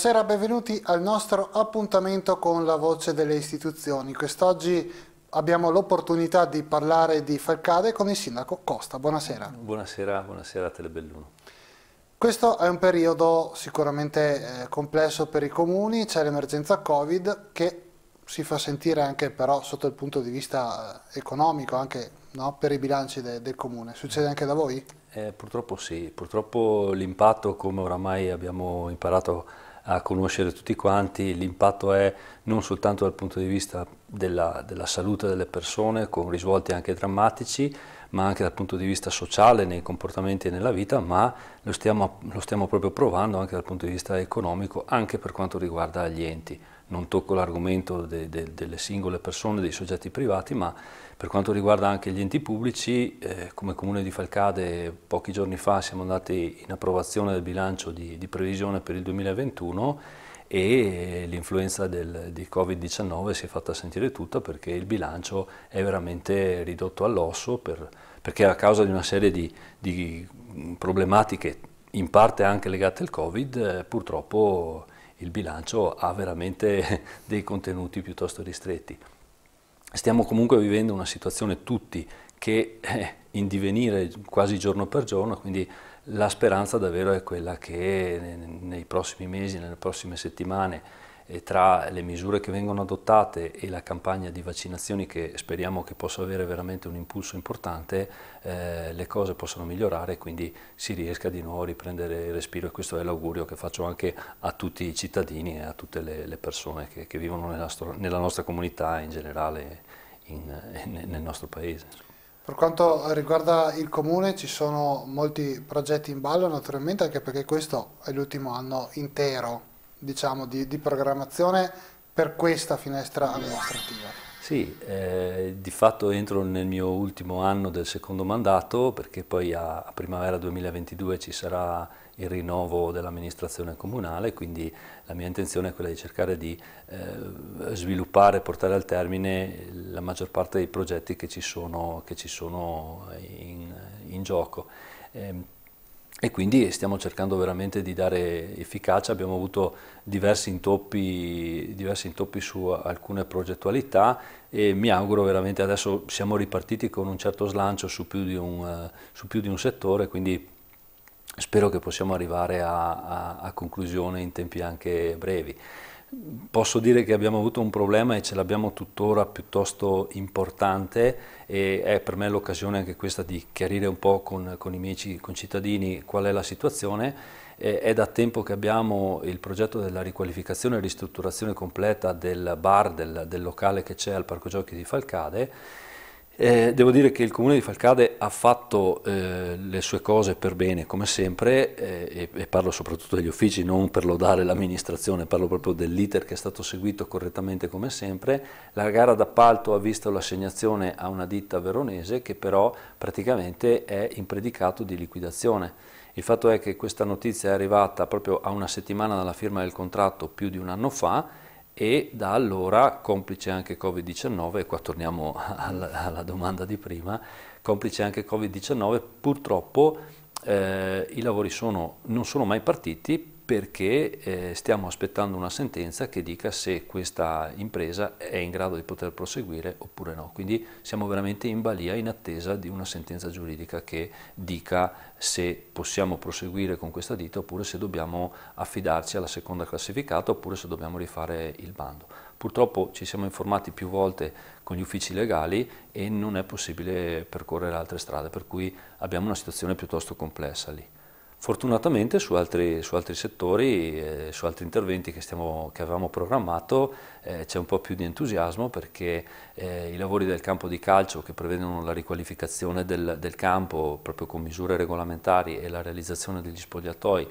Buonasera, benvenuti al nostro appuntamento con la voce delle istituzioni. Quest'oggi abbiamo l'opportunità di parlare di Falcade con il sindaco Costa. Buonasera. Buonasera, buonasera a Telebelluno. Questo è un periodo sicuramente eh, complesso per i comuni, c'è l'emergenza Covid che si fa sentire anche però sotto il punto di vista eh, economico, anche no, per i bilanci de del comune. Succede anche da voi? Eh, purtroppo sì, purtroppo l'impatto come oramai abbiamo imparato a conoscere tutti quanti, l'impatto è non soltanto dal punto di vista della, della, salute delle persone, con risvolti anche drammatici, ma anche dal punto di vista sociale, nei comportamenti e nella vita, ma lo stiamo, lo stiamo proprio provando anche dal punto di vista economico, anche per quanto riguarda gli enti non tocco l'argomento de, de, delle singole persone, dei soggetti privati, ma per quanto riguarda anche gli enti pubblici, eh, come Comune di Falcade pochi giorni fa siamo andati in approvazione del bilancio di, di previsione per il 2021 e l'influenza di Covid-19 si è fatta sentire tutta perché il bilancio è veramente ridotto all'osso per, perché a causa di una serie di, di mm, problematiche in parte anche legate al Covid eh, purtroppo il bilancio ha veramente dei contenuti piuttosto ristretti. Stiamo comunque vivendo una situazione tutti che è eh, in divenire quasi giorno per giorno, quindi la speranza davvero è quella che nei prossimi mesi, nelle prossime settimane, tra le misure che vengono adottate e la campagna di vaccinazioni che speriamo che possa avere veramente un impulso importante, eh, le cose possano migliorare e quindi si riesca di nuovo a riprendere il respiro e questo è l'augurio che faccio anche a tutti i cittadini e a tutte le, le persone che, che vivono nella, nella, nostra comunità in generale in, in, nel nostro paese. Per quanto riguarda il comune ci sono molti progetti in ballo naturalmente anche perché questo è l'ultimo anno intero diciamo, di, di programmazione per questa finestra amministrativa? Sì, eh, di fatto entro nel mio ultimo anno del secondo mandato perché poi a, a primavera 2022 ci sarà il rinnovo dell'amministrazione comunale, quindi la mia intenzione è quella di cercare di eh, sviluppare e portare al termine la maggior parte dei progetti che ci sono, che ci sono in, in, gioco. Eh, e quindi stiamo cercando veramente di dare efficacia, abbiamo avuto diversi intoppi, diversi intoppi, su alcune progettualità e mi auguro veramente adesso siamo ripartiti con un certo slancio su più di un, su più di un settore, quindi spero che possiamo arrivare a, a, a conclusione in tempi anche brevi. Posso dire che abbiamo avuto un problema e ce l'abbiamo tuttora piuttosto importante e è per me l'occasione anche questa di chiarire un po' con, con i miei concittadini qual è la situazione. è da tempo che abbiamo il progetto della riqualificazione e ristrutturazione completa del bar, del, del locale che c'è al Parco Giochi di Falcade eh, devo dire che il comune di Falcade ha fatto eh, le sue cose per bene, come sempre, eh, e, e, parlo soprattutto degli uffici, non per lodare l'amministrazione, parlo proprio dell'iter che è stato seguito correttamente come sempre. La gara d'appalto ha visto l'assegnazione a una ditta veronese che però praticamente è in predicato di liquidazione. Il fatto è che questa notizia è arrivata proprio a una settimana dalla firma del contratto più di un anno fa e da allora, complice anche Covid-19, e qua torniamo alla, alla domanda di prima, complice anche Covid-19, purtroppo eh, i lavori sono, non sono mai partiti perché eh, stiamo aspettando una sentenza che dica se questa impresa è in grado di poter proseguire oppure no. Quindi siamo veramente in balia in attesa di una sentenza giuridica che dica se possiamo proseguire con questa ditta oppure se dobbiamo affidarci alla seconda classificata oppure se dobbiamo rifare il bando. Purtroppo ci siamo informati più volte con gli uffici legali e non è possibile percorrere altre strade, per cui abbiamo una situazione piuttosto complessa lì. Fortunatamente su altri, su altri settori, eh, su altri interventi che, stiamo, che avevamo programmato eh, c'è un po' più di entusiasmo perché eh, i lavori del campo di calcio che prevedono la riqualificazione del, del campo proprio con misure regolamentari e la realizzazione degli spogliatoi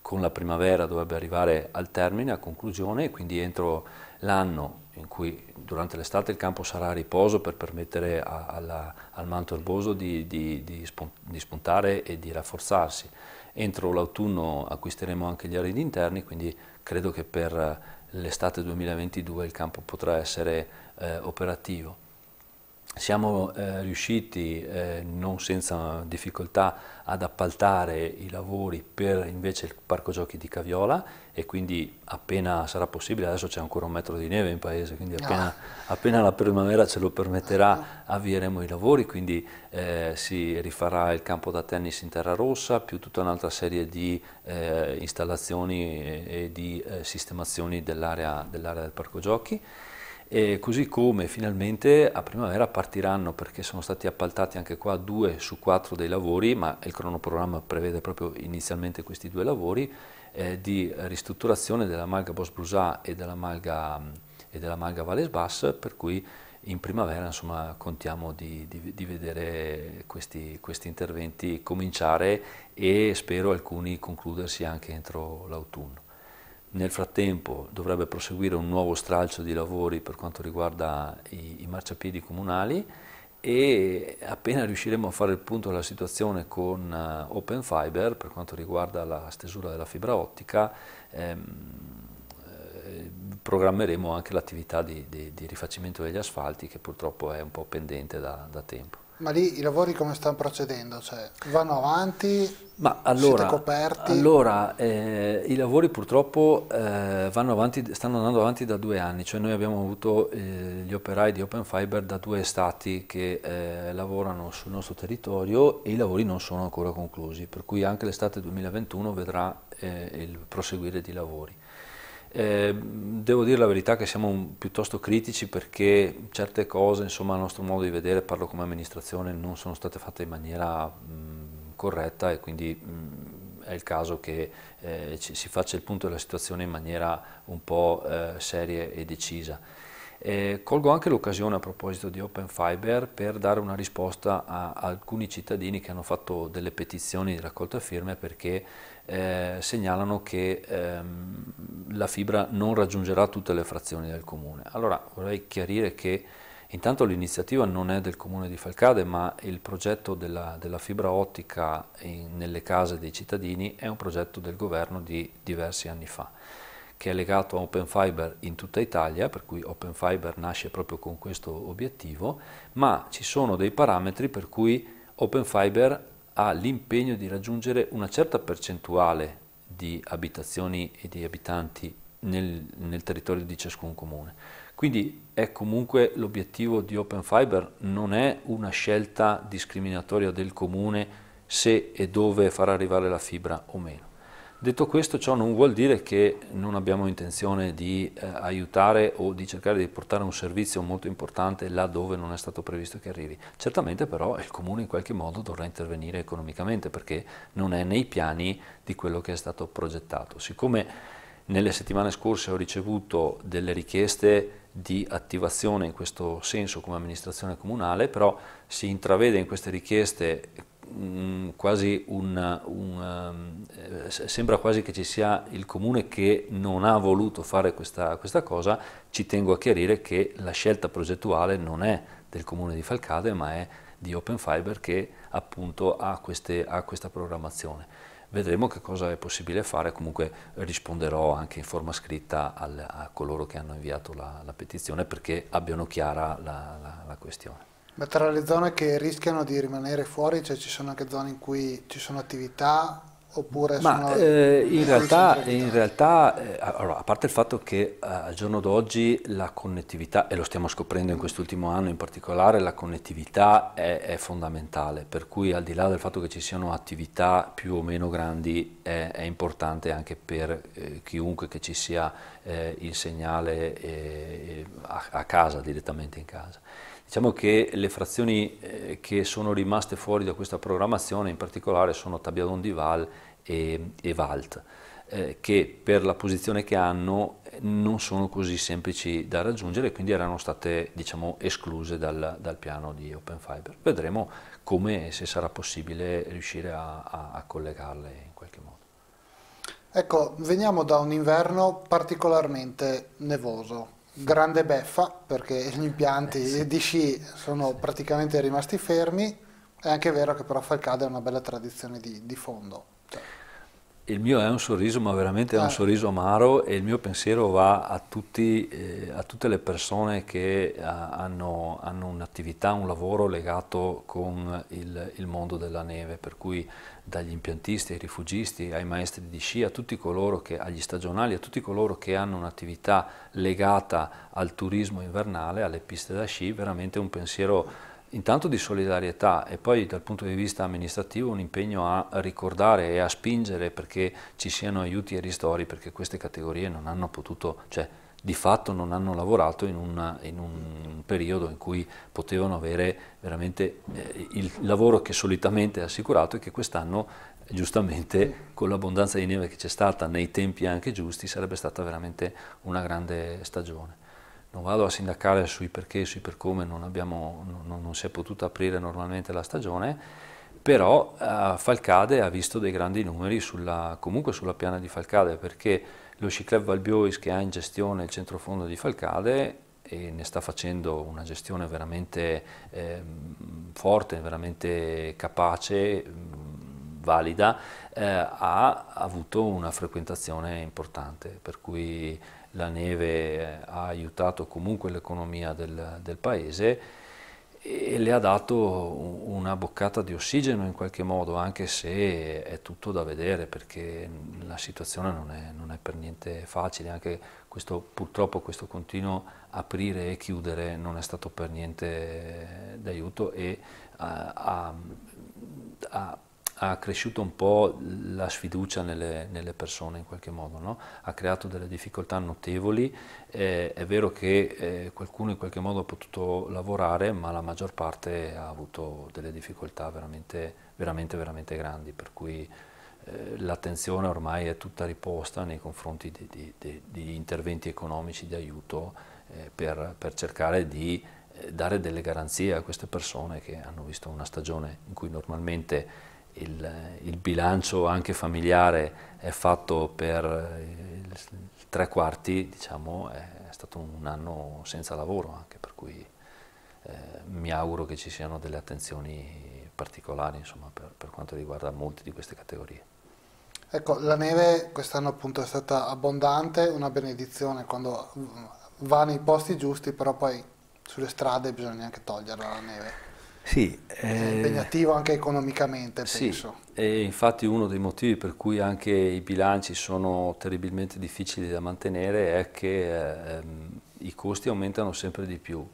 con la primavera dovrebbe arrivare al termine, a conclusione, e quindi entro l'anno in cui durante l'estate il campo sarà a riposo per permettere a, alla, al manto erboso di, di, di, spuntare e di rafforzarsi Entro l'autunno acquisteremo anche gli arredi interni, quindi credo che per eh, l'estate 2022 il campo potrà essere eh, operativo siamo eh, riusciti, eh, non senza difficoltà, ad appaltare i lavori per invece il parco giochi di Caviola e quindi appena sarà possibile, adesso c'è ancora un metro di neve in paese, quindi ah. appena, no. appena la primavera ce lo permetterà ah. avvieremo i lavori, quindi eh, si rifarà il campo da tennis in terra rossa, più tutta un'altra serie di eh, installazioni e, e di eh, sistemazioni dell'area dell del parco giochi. E così come finalmente a primavera partiranno, perché sono stati appaltati anche qua due su quattro dei lavori, ma il cronoprogramma prevede proprio inizialmente questi due lavori, eh, di ristrutturazione della malga Bosbrusà e della malga, e della malga Valles Bass, per cui in primavera insomma, contiamo di, di, di vedere questi, questi, interventi cominciare e spero alcuni concludersi anche entro l'autunno. Nel frattempo dovrebbe proseguire un nuovo stralcio di lavori per quanto riguarda i, i marciapiedi comunali e appena riusciremo a fare il punto della situazione con eh, Open Fiber per quanto riguarda la stesura della fibra ottica ehm, eh, programmeremo anche l'attività di, di, di, rifacimento degli asfalti che purtroppo è un po' pendente da, da tempo. Ma lì i lavori come stanno procedendo? Cioè, vanno avanti? Ma allora, allora eh, i lavori purtroppo eh, avanti, stanno andando avanti da due anni, cioè noi abbiamo avuto eh, gli operai di Open Fiber da due stati che eh, lavorano sul nostro territorio e i lavori non sono ancora conclusi, per cui anche l'estate 2021 vedrà eh, il proseguire di lavori. Eh, devo dire la verità che siamo piuttosto critici perché certe cose, insomma, a nostro modo di vedere, parlo come amministrazione, non sono state fatte in maniera mh, corretta e quindi mh, è il caso che eh, ci, si faccia il punto della situazione in maniera un po' eh, seria e decisa. Eh, colgo anche l'occasione a proposito di Open Fiber per dare una risposta a, alcuni cittadini che hanno fatto delle petizioni di raccolta firme perché eh, segnalano che ehm, la fibra non raggiungerà tutte le frazioni del comune. Allora vorrei chiarire che intanto l'iniziativa non è del comune di Falcade ma il progetto della, della fibra ottica in, nelle case dei cittadini è un progetto del governo di diversi anni fa che è legato a Open Fiber in tutta Italia, per cui Open Fiber nasce proprio con questo obiettivo, ma ci sono dei parametri per cui Open Fiber ha l'impegno di raggiungere una certa percentuale di abitazioni e di abitanti nel, nel territorio di ciascun comune. Quindi è comunque l'obiettivo di Open Fiber non è una scelta discriminatoria del comune se e dove far arrivare la fibra o meno Detto questo, ciò non vuol dire che non abbiamo intenzione di eh, aiutare o di cercare di portare un servizio molto importante là dove non è stato previsto che arrivi. Certamente però il comune in qualche modo dovrà intervenire economicamente perché non è nei piani di quello che è stato progettato. Siccome nelle settimane scorse ho ricevuto delle richieste di attivazione in questo senso come amministrazione comunale, però si intravede in queste richieste Mm, quasi una, una, eh, sembra quasi che ci sia il comune che non ha voluto fare questa, questa cosa, ci tengo a chiarire che la scelta progettuale non è del comune di Falcade ma è di Open Fiber che appunto ha, queste, ha questa programmazione vedremo che cosa è possibile fare, comunque risponderò anche in forma scritta al, a coloro che hanno inviato la, la petizione perché abbiano chiara la, la, la questione. Ma tra le zone che rischiano di rimanere fuori, cioè ci sono anche zone in cui ci sono attività oppure Ma, sono... Eh, in, realtà, in realtà eh, allora, a parte il fatto che eh, al giorno d'oggi la connettività, e lo stiamo scoprendo in quest'ultimo anno in particolare, la connettività è, è, fondamentale, per cui al di là del fatto che ci siano attività più o meno grandi, è, è importante anche per eh, chiunque che ci sia eh, il segnale eh, a, a casa, direttamente in casa. Diciamo che le frazioni eh, che sono rimaste fuori da questa programmazione in particolare sono Tabiadon di Val e, e Valt, eh, che per la posizione che hanno eh, non sono così semplici da raggiungere, e quindi erano state diciamo, escluse dal, dal, piano di Open Fiber. Vedremo come e se sarà possibile riuscire a, a, a collegarle in qualche modo. Ecco, veniamo da un inverno particolarmente nevoso grande beffa perché gli impianti eh, sì. di sci sono praticamente rimasti fermi, è anche vero che però Falcade è una bella tradizione di, di fondo. Il mio è un sorriso, ma veramente è un eh. sorriso amaro e il mio pensiero va a, tutti, eh, a tutte le persone che a, eh, hanno, hanno un'attività, un lavoro legato con il, il, mondo della neve, per cui dagli impiantisti ai rifugisti, ai maestri di sci, a tutti coloro che, agli stagionali, a tutti coloro che hanno un'attività legata al turismo invernale, alle piste da sci, veramente un pensiero intanto di solidarietà e poi dal punto di vista amministrativo un impegno a ricordare e a spingere perché ci siano aiuti e ristori perché queste categorie non hanno potuto, cioè di fatto non hanno lavorato in, una, in un periodo in cui potevano avere veramente eh, il lavoro che solitamente è assicurato e che quest'anno giustamente con l'abbondanza di neve che c'è stata nei tempi anche giusti sarebbe stata veramente una grande stagione non vado a sindacare sui perché, e sui per come, non, abbiamo, non, non si è potuta aprire normalmente la stagione, però eh, Falcade ha visto dei grandi numeri sulla, comunque sulla piana di Falcade perché lo Sci Valbiois che ha in gestione il centrofondo di Falcade e ne sta facendo una gestione veramente eh, forte, veramente capace, valida, eh, ha avuto una frequentazione importante, per cui la neve eh, ha aiutato comunque l'economia del, del, paese e le ha dato una boccata di ossigeno in qualche modo, anche se è tutto da vedere perché la situazione non è, non è per niente facile, anche questo, purtroppo questo continuo aprire e chiudere non è stato per niente d'aiuto e eh, ha, ha, ha ha cresciuto un po' la sfiducia nelle, nelle persone in qualche modo, no? ha creato delle difficoltà notevoli, eh, è vero che eh, qualcuno in qualche modo ha potuto lavorare, ma la maggior parte ha avuto delle difficoltà veramente, veramente, veramente grandi, per cui eh, l'attenzione ormai è tutta riposta nei confronti di, di, di, di interventi economici di aiuto eh, per, per cercare di eh, dare delle garanzie a queste persone che hanno visto una stagione in cui normalmente il, il bilancio anche familiare è fatto per eh, tre quarti, diciamo, è, stato un anno senza lavoro, anche per cui eh, mi auguro che ci siano delle attenzioni particolari insomma, per, per quanto riguarda molte di queste categorie. Ecco, la neve quest'anno appunto è stata abbondante, una benedizione quando va nei posti giusti, però poi sulle strade bisogna anche toglierla la neve. Sì, è eh, impegnativo anche economicamente, penso. Sì, e infatti uno dei motivi per cui anche i bilanci sono terribilmente difficili da mantenere è che eh, i costi aumentano sempre di più.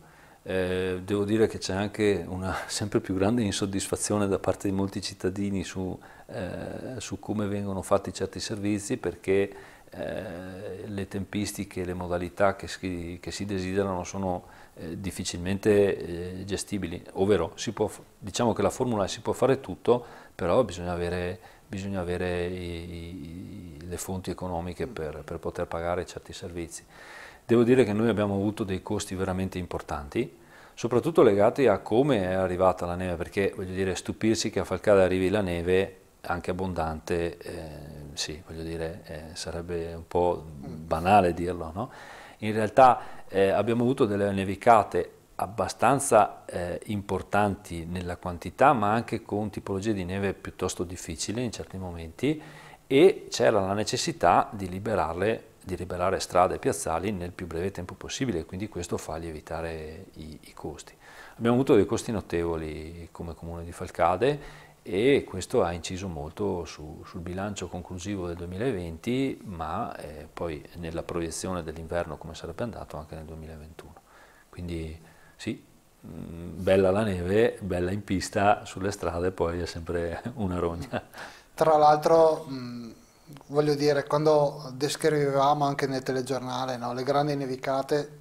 Eh, devo dire che c'è anche una sempre più grande insoddisfazione da parte di molti cittadini su, eh, su come vengono fatti certi servizi perché eh, le tempistiche, le modalità che si, che si desiderano sono eh, difficilmente eh, gestibili, ovvero può, diciamo che la formula si può fare tutto, però bisogna avere, bisogna avere i, i, le fonti economiche per, per poter pagare certi servizi. Devo dire che noi abbiamo avuto dei costi veramente importanti, soprattutto legati a come è arrivata la neve, perché voglio dire, stupirsi che a Falcada arrivi la neve anche abbondante, eh, sì, voglio dire, eh, sarebbe un po' banale dirlo, no? In realtà eh, abbiamo avuto delle nevicate abbastanza eh, importanti nella quantità, ma anche con tipologie di neve piuttosto difficili in certi momenti e c'era la necessità di liberarle di liberare strade e piazzali nel più breve tempo possibile, quindi questo fa lievitare i, i costi. Abbiamo avuto dei costi notevoli come comune di Falcade e questo ha inciso molto su, sul bilancio conclusivo del 2020, ma eh, poi nella proiezione dell'inverno come sarebbe andato anche nel 2021. Quindi sì, mh, mm, bella la neve, bella in pista, sulle strade poi è sempre una rogna. Tra l'altro, mm, voglio dire, quando descrivevamo anche nel telegiornale no, le grandi nevicate,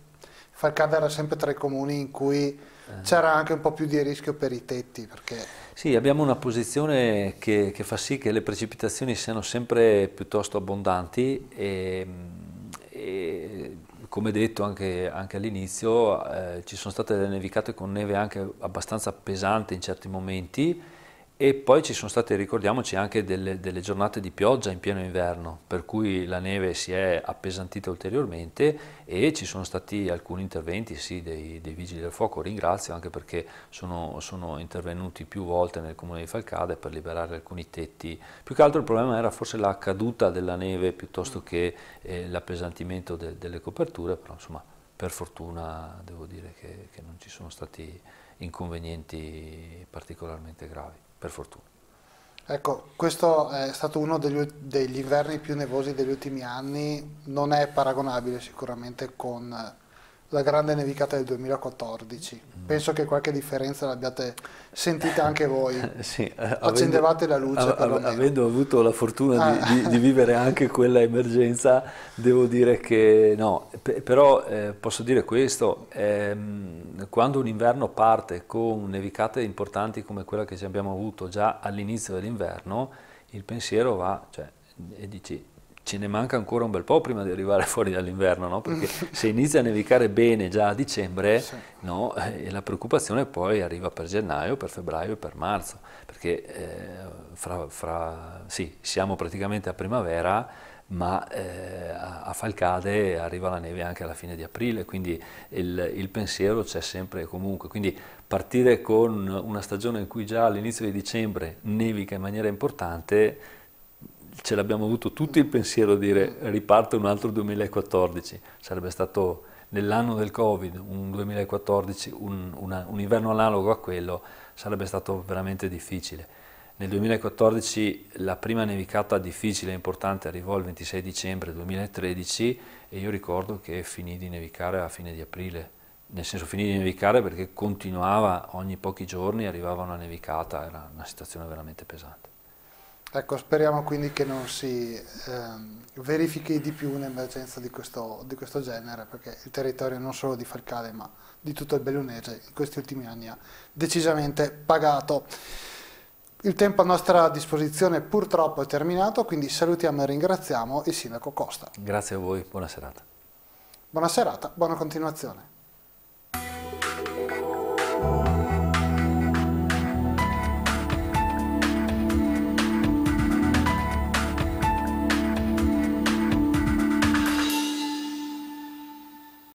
Falcada era sempre tra i comuni in cui eh. c'era anche un po' più di rischio per i tetti, perché sì, abbiamo una posizione che, che, fa sì che le precipitazioni siano sempre piuttosto abbondanti e, e come detto anche, anche all'inizio eh, ci sono state delle nevicate con neve anche abbastanza pesante in certi momenti e poi ci sono state, ricordiamoci, anche delle, delle, giornate di pioggia in pieno inverno, per cui la neve si è appesantita ulteriormente e ci sono stati alcuni interventi sì, dei, dei, vigili del fuoco, ringrazio anche perché sono, sono, intervenuti più volte nel comune di Falcade per liberare alcuni tetti. Più che altro il problema era forse la caduta della neve piuttosto che eh, l'appesantimento de, delle coperture, però insomma per fortuna devo dire che, che non ci sono stati inconvenienti particolarmente gravi per fortuna. Ecco, questo è stato uno degli, degli, inverni più nevosi degli ultimi anni, non è paragonabile sicuramente con la grande nevicata del 2014, Penso che qualche differenza l'abbiate sentita eh, anche voi. Sì, eh, avendo, Accendevate la luce. Av- avendo avuto la fortuna ah. di, di, di, vivere anche quella emergenza, devo dire che no. P- però eh, posso dire questo, ehm, quando un inverno parte con nevicate importanti come quella che abbiamo avuto già all'inizio dell'inverno, il pensiero va cioè, e dici ce ne manca ancora un bel po' prima di arrivare fuori dall'inverno, no? perché se inizia a nevicare bene già a dicembre, sì. no? Eh, la preoccupazione poi arriva per gennaio, per febbraio e per marzo, perché eh, fra, fra, sì, siamo praticamente a primavera, ma eh, a, a Falcade arriva la neve anche alla fine di aprile, quindi il, il pensiero c'è sempre e comunque. Quindi partire con una stagione in cui già all'inizio di dicembre nevica in maniera importante ce l'abbiamo avuto tutti il pensiero di dire riparte un altro 2014, sarebbe stato nell'anno del Covid, un 2014, un, una, un, inverno analogo a quello, sarebbe stato veramente difficile. Nel 2014 la prima nevicata difficile e importante arrivò il 26 dicembre 2013 e io ricordo che finì di nevicare a fine di aprile, nel senso finì di nevicare perché continuava ogni pochi giorni, arrivava una nevicata, era una situazione veramente pesante. Ecco, speriamo quindi che non si ehm, verifichi di più un'emergenza di questo, di questo, genere, perché il territorio non solo di Falcale, ma di tutto il Bellunese in questi ultimi anni ha decisamente pagato. Il tempo a nostra disposizione purtroppo è terminato, quindi salutiamo e ringraziamo il Sindaco Costa. Grazie a voi, buona serata. Buona serata, buona continuazione.